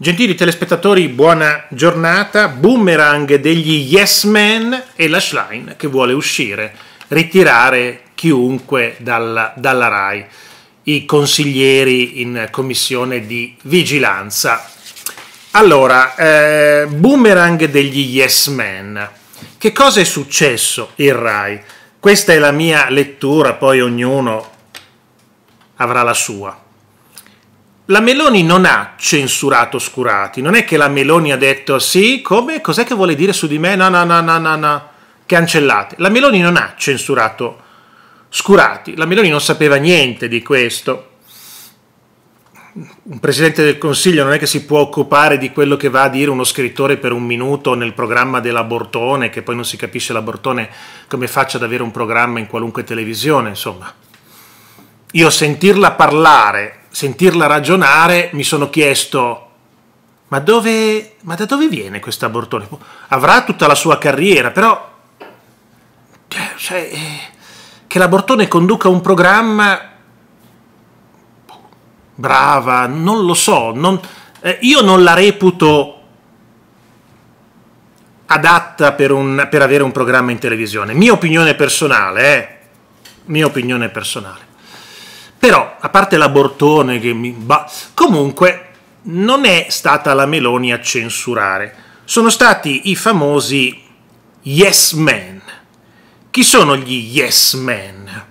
Gentili telespettatori, buona giornata. Boomerang degli Yes Men e la Schlein che vuole uscire, ritirare chiunque dalla, dalla RAI, i consiglieri in commissione di vigilanza. Allora, eh, Boomerang degli Yes Men. Che cosa è successo in RAI? Questa è la mia lettura, poi ognuno avrà la sua la Meloni non ha censurato Scurati, non è che la Meloni ha detto sì, come, cos'è che vuole dire su di me, no, no, no, no, no, no, cancellate. La Meloni non ha censurato Scurati, la Meloni non sapeva niente di questo. Un Presidente del Consiglio non è che si può occupare di quello che va a dire uno scrittore per un minuto nel programma dell'abortone, che poi non si capisce l'abortone come faccia ad avere un programma in qualunque televisione, insomma. Io sentirla parlare sentirla ragionare mi sono chiesto ma, dove, ma da dove viene questa Bortone? Avrà tutta la sua carriera, però cioè, eh, che l'abortone conduca un programma boh, brava, non lo so, non, eh, io non la reputo adatta per, un, per, avere un programma in televisione. Mia opinione personale, eh? Mia opinione personale. Però, a parte l'abortone che mi... Bah, comunque, non è stata la Meloni a censurare. Sono stati i famosi yes men. Chi sono gli yes men?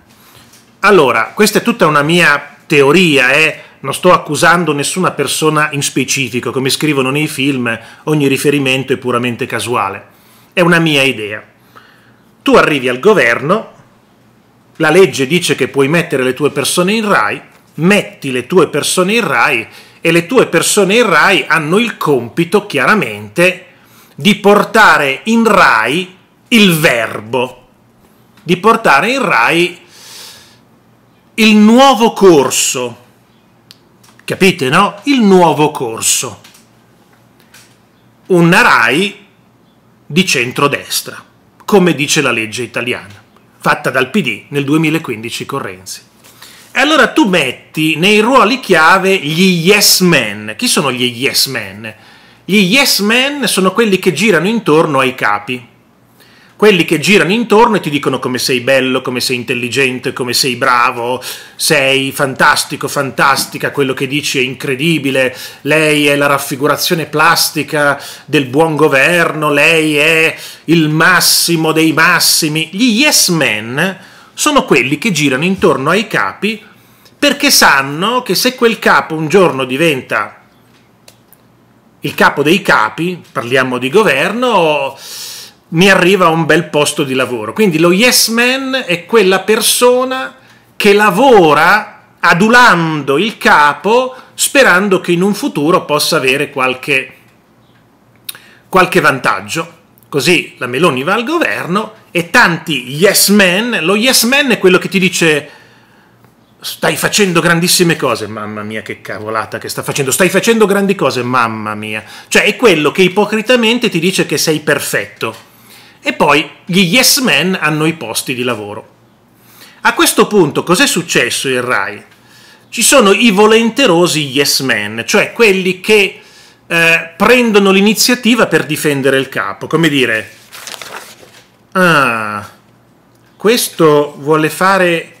Allora, questa è tutta una mia teoria, eh? non sto accusando nessuna persona in specifico, come scrivono nei film, ogni riferimento è puramente casuale. È una mia idea. Tu arrivi al governo, la legge dice che puoi mettere le tue persone in RAI, metti le tue persone in RAI e le tue persone in RAI hanno il compito chiaramente di portare in RAI il verbo, di portare in RAI il nuovo corso. Capite, no? Il nuovo corso. Una RAI di centrodestra, come dice la legge italiana fatta dal PD nel 2015 con Renzi. E allora tu metti nei ruoli chiave gli yes men. Chi sono gli yes men? Gli yes men sono quelli che girano intorno ai capi quelli che girano intorno e ti dicono come sei bello, come sei intelligente, come sei bravo, sei fantastico, fantastica, quello che dici è incredibile, lei è la raffigurazione plastica del buon governo, lei è il massimo dei massimi. Gli yes men sono quelli che girano intorno ai capi perché sanno che se quel capo un giorno diventa il capo dei capi, parliamo di governo, mi arriva un bel posto di lavoro. Quindi lo yes man è quella persona che lavora adulando il capo sperando che in un futuro possa avere qualche, qualche vantaggio. Così la Meloni va al governo e tanti yes men, lo yes man è quello che ti dice stai facendo grandissime cose, mamma mia che cavolata che sta facendo, stai facendo grandi cose, mamma mia. Cioè è quello che ipocritamente ti dice che sei perfetto e poi gli yes men hanno i posti di lavoro. A questo punto cos'è successo in RAI? Ci sono i volenterosi yes men, cioè quelli che eh, prendono l'iniziativa per difendere il capo, come dire ah, questo vuole fare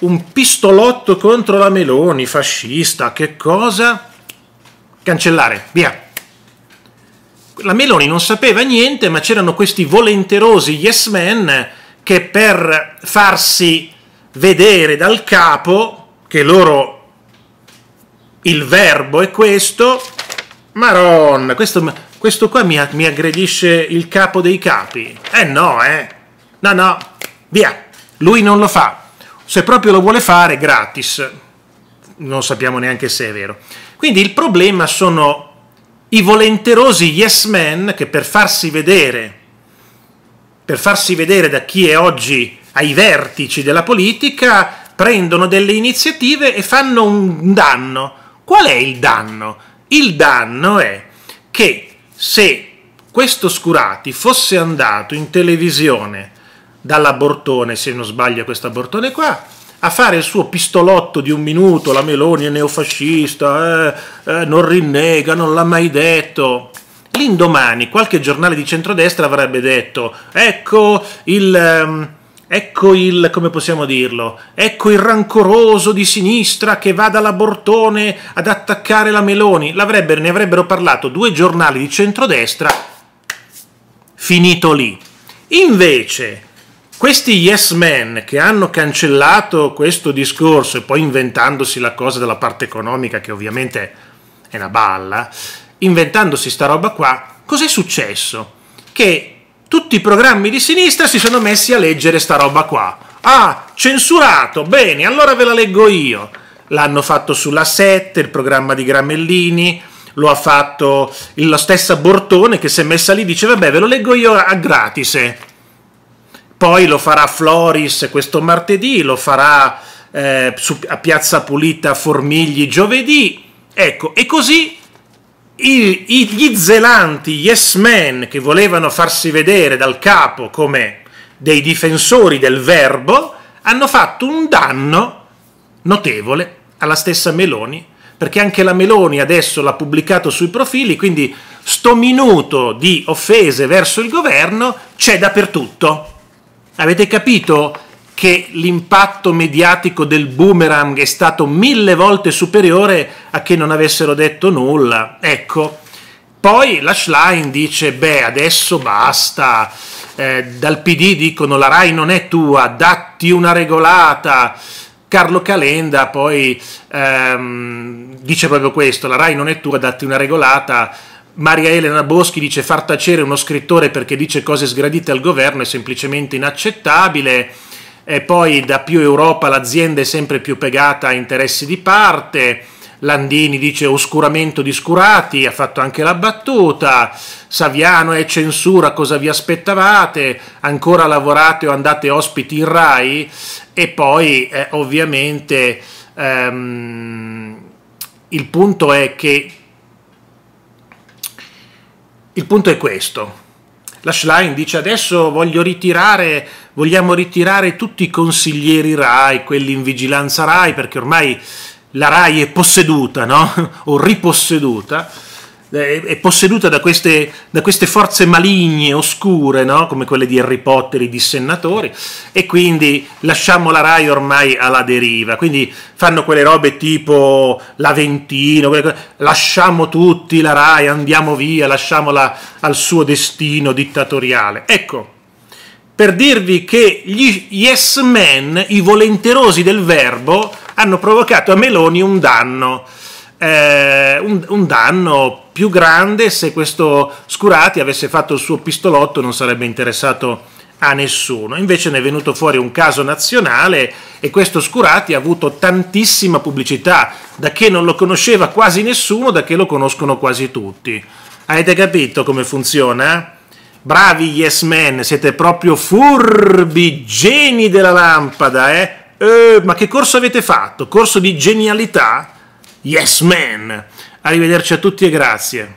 un pistolotto contro la Meloni, fascista, che cosa? Cancellare, via la Meloni non sapeva niente, ma c'erano questi volenterosi yes men che per farsi vedere dal capo, che loro il verbo è questo, Maron, questo, questo qua mi, mi aggredisce il capo dei capi. Eh no, eh. No, no, via. Lui non lo fa. Se proprio lo vuole fare, gratis. Non sappiamo neanche se è vero. Quindi il problema sono i volenterosi yes men che per farsi vedere, per farsi vedere da chi è oggi ai vertici della politica, prendono delle iniziative e fanno un danno. Qual è il danno? Il danno è che se questo Scurati fosse andato in televisione dall'abortone, se non sbaglio questo abortone qua, a fare il suo pistolotto di un minuto, la Meloni è neofascista, eh, eh, non rinnega, non l'ha mai detto. L'indomani qualche giornale di centrodestra avrebbe detto, ecco il... Ehm, ecco il, come possiamo dirlo, ecco il rancoroso di sinistra che va dall'abortone ad attaccare la Meloni. L'avrebbero, ne avrebbero parlato due giornali di centrodestra, finito lì. Invece, questi yes men che hanno cancellato questo discorso e poi inventandosi la cosa della parte economica, che ovviamente è una balla, inventandosi sta roba qua, cos'è successo? Che tutti i programmi di sinistra si sono messi a leggere sta roba qua. Ah, censurato, bene, allora ve la leggo io. L'hanno fatto sulla 7, il programma di Gramellini, lo ha fatto la stessa Bortone che si è messa lì e dice vabbè ve lo leggo io a gratis poi lo farà Floris questo martedì, lo farà eh, su, a Piazza Pulita Formigli giovedì, ecco, e così i, i, gli zelanti, yes men, che volevano farsi vedere dal capo come dei difensori del verbo, hanno fatto un danno notevole alla stessa Meloni, perché anche la Meloni adesso l'ha pubblicato sui profili, quindi sto minuto di offese verso il governo c'è dappertutto. Avete capito che l'impatto mediatico del boomerang è stato mille volte superiore a che non avessero detto nulla? Ecco. Poi la Schlein dice, beh, adesso basta, eh, dal PD dicono la RAI non è tua, datti una regolata. Carlo Calenda poi ehm, dice proprio questo, la RAI non è tua, datti una regolata Maria Elena Boschi dice far tacere uno scrittore perché dice cose sgradite al governo è semplicemente inaccettabile. E poi da più Europa l'azienda è sempre più pegata a interessi di parte. Landini dice oscuramento di scurati, ha fatto anche la battuta. Saviano è censura, cosa vi aspettavate? Ancora lavorate o andate ospiti in Rai? E poi eh, ovviamente ehm, il punto è che il punto è questo. La Schlein dice adesso voglio ritirare, vogliamo ritirare tutti i consiglieri RAI, quelli in vigilanza RAI, perché ormai la RAI è posseduta, no? o riposseduta eh, è posseduta da queste, da queste forze maligne, oscure, no? come quelle di Harry Potter, i dissennatori, e quindi lasciamo la Rai ormai alla deriva. Quindi fanno quelle robe tipo l'Aventino, quelle, lasciamo tutti la Rai, andiamo via, lasciamola al suo destino dittatoriale. Ecco, per dirvi che gli yes men, i volenterosi del verbo, hanno provocato a Meloni un danno eh, un, un danno più grande se questo Scurati avesse fatto il suo pistolotto non sarebbe interessato a nessuno. Invece ne è venuto fuori un caso nazionale e questo Scurati ha avuto tantissima pubblicità, da che non lo conosceva quasi nessuno, da che lo conoscono quasi tutti. Avete capito come funziona? Bravi yes men, siete proprio furbi, geni della lampada, eh? eh ma che corso avete fatto? Corso di genialità? Yes Man. Arrivederci a tutti e grazie.